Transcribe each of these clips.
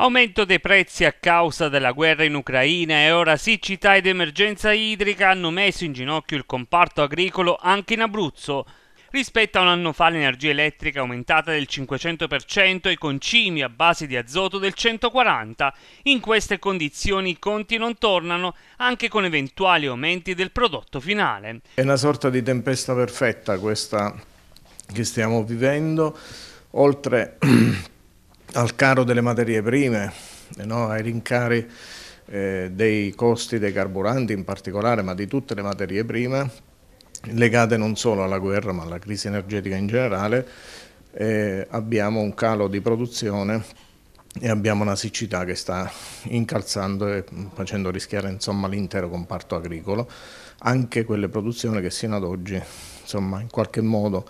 Aumento dei prezzi a causa della guerra in Ucraina e ora siccità ed emergenza idrica hanno messo in ginocchio il comparto agricolo anche in Abruzzo. Rispetto a un anno fa l'energia elettrica è aumentata del 500% e con cimi a base di azoto del 140%. In queste condizioni i conti non tornano, anche con eventuali aumenti del prodotto finale. È una sorta di tempesta perfetta questa che stiamo vivendo, oltre al caro delle materie prime, eh, no? ai rincari eh, dei costi dei carburanti in particolare, ma di tutte le materie prime, legate non solo alla guerra ma alla crisi energetica in generale, eh, abbiamo un calo di produzione e abbiamo una siccità che sta incalzando e facendo rischiare l'intero comparto agricolo, anche quelle produzioni che sino ad oggi insomma, in qualche modo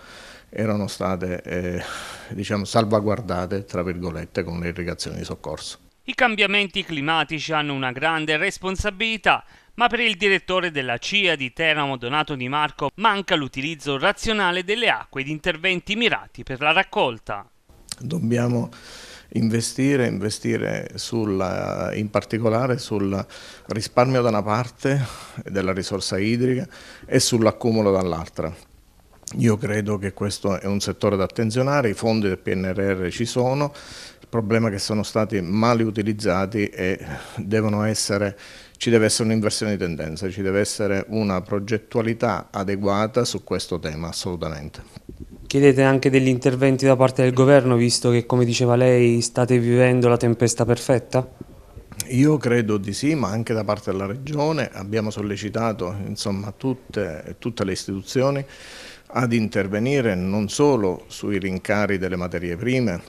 erano state eh, diciamo, salvaguardate tra virgolette con le irrigazioni di soccorso. I cambiamenti climatici hanno una grande responsabilità, ma per il direttore della CIA di Teramo Donato Di Marco manca l'utilizzo razionale delle acque ed interventi mirati per la raccolta. Dobbiamo investire, investire sul, in particolare sul risparmio da una parte della risorsa idrica e sull'accumulo dall'altra. Io credo che questo è un settore da attenzionare, i fondi del PNRR ci sono, il problema è che sono stati male utilizzati e essere, ci deve essere un'inversione di tendenza, ci deve essere una progettualità adeguata su questo tema assolutamente. Chiedete anche degli interventi da parte del governo, visto che come diceva lei state vivendo la tempesta perfetta? Io credo di sì, ma anche da parte della Regione abbiamo sollecitato insomma, tutte, tutte le istituzioni ad intervenire non solo sui rincari delle materie prime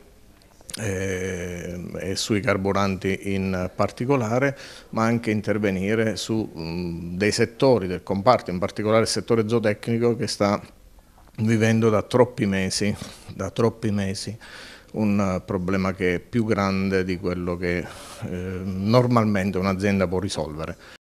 eh, e sui carburanti in particolare, ma anche intervenire su mh, dei settori del comparto, in particolare il settore zootecnico che sta vivendo da troppi mesi, da troppi mesi un problema che è più grande di quello che eh, normalmente un'azienda può risolvere.